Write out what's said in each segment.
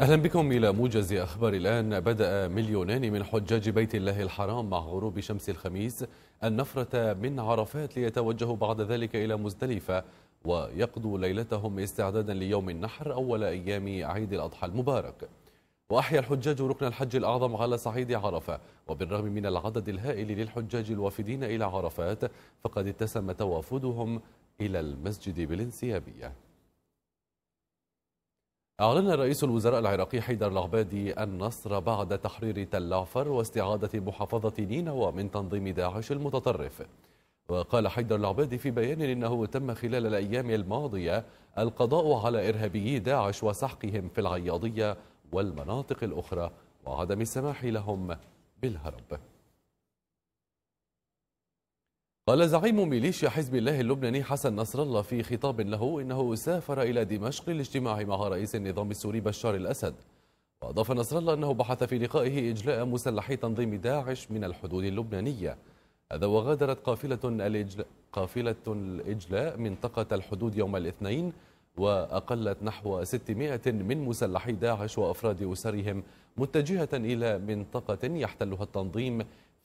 أهلا بكم إلى موجز أخبار الآن بدأ مليونان من حجاج بيت الله الحرام مع غروب شمس الخميس النفرة من عرفات ليتوجهوا بعد ذلك إلى مزدلفة ويقضوا ليلتهم استعدادا ليوم النحر أول أيام عيد الأضحى المبارك وأحيا الحجاج ركن الحج الأعظم على صعيد عرفة وبالرغم من العدد الهائل للحجاج الوافدين إلى عرفات فقد اتسم توافدهم إلى المسجد بالانسيابية أعلن رئيس الوزراء العراقي حيدر العبادي النصر بعد تحرير تل عفر واستعادة محافظة نينوى من تنظيم داعش المتطرف وقال حيدر العبادي في بيان إنه تم خلال الأيام الماضية القضاء على إرهابيي داعش وسحقهم في العياضية والمناطق الأخرى وعدم السماح لهم بالهرب قال زعيم ميليشيا حزب الله اللبناني حسن نصر الله في خطاب له إنه سافر إلى دمشق للاجتماع مع رئيس النظام السوري بشار الأسد وأضاف نصر الله أنه بحث في لقائه إجلاء مسلحي تنظيم داعش من الحدود اللبنانية هذا وغادرت قافلة الإجلاء, قافلة الإجلاء منطقة الحدود يوم الاثنين وأقلت نحو 600 من مسلحي داعش وأفراد أسرهم متجهة إلى منطقة يحتلها التنظيم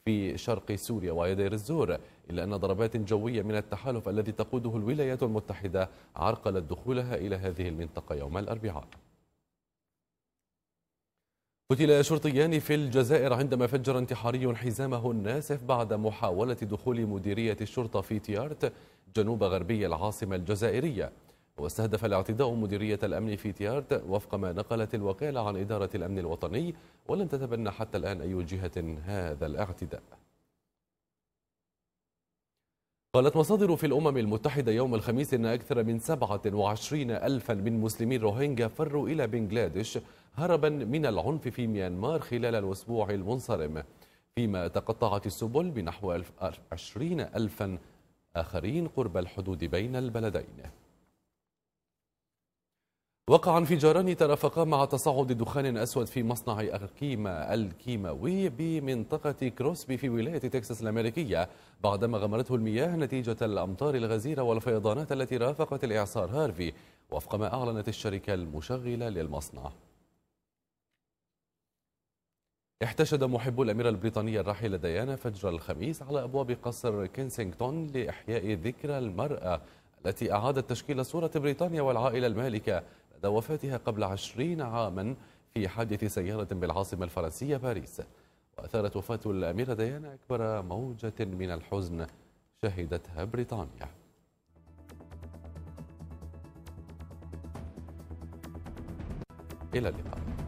في شرق سوريا ويدير الزور إلا أن ضربات جوية من التحالف الذي تقوده الولايات المتحدة عرقلت دخولها إلى هذه المنطقة يوم الأربعاء قتل شرطيان في الجزائر عندما فجر انتحاري حزامه الناسف بعد محاولة دخول مديرية الشرطة في تيارت جنوب غربي العاصمة الجزائرية واستهدف الاعتداء مديرية الأمن في تيارت وفق ما نقلت الوكالة عن إدارة الأمن الوطني ولم تتبنى حتى الآن أي جهة هذا الاعتداء قالت مصادر في الأمم المتحدة يوم الخميس أن أكثر من 27 ألفا من مسلمي روهينجا فروا إلى بنغلاديش هربا من العنف في ميانمار خلال الأسبوع المنصرم فيما تقطعت السبل بنحو 20 ألفا آخرين قرب الحدود بين البلدين وقع انفجاران ترافقا مع تصاعد دخان أسود في مصنع اركيما الكيماوي بمنطقة كروسبي في ولاية تكساس الأمريكية بعدما غمرته المياه نتيجة الأمطار الغزيرة والفيضانات التي رافقت الإعصار هارفي وفق ما أعلنت الشركة المشغلة للمصنع احتشد محبو الأميرة البريطانية الراحلة ديانا فجر الخميس على أبواب قصر كنسينغتون لإحياء ذكرى المرأة التي أعادت تشكيل صورة بريطانيا والعائلة المالكة بعد وفاتها قبل عشرين عاما في حادث سيارة بالعاصمة الفرنسية باريس وأثارت وفاة الأميرة ديانا أكبر موجة من الحزن شهدتها بريطانيا إلى اللقاء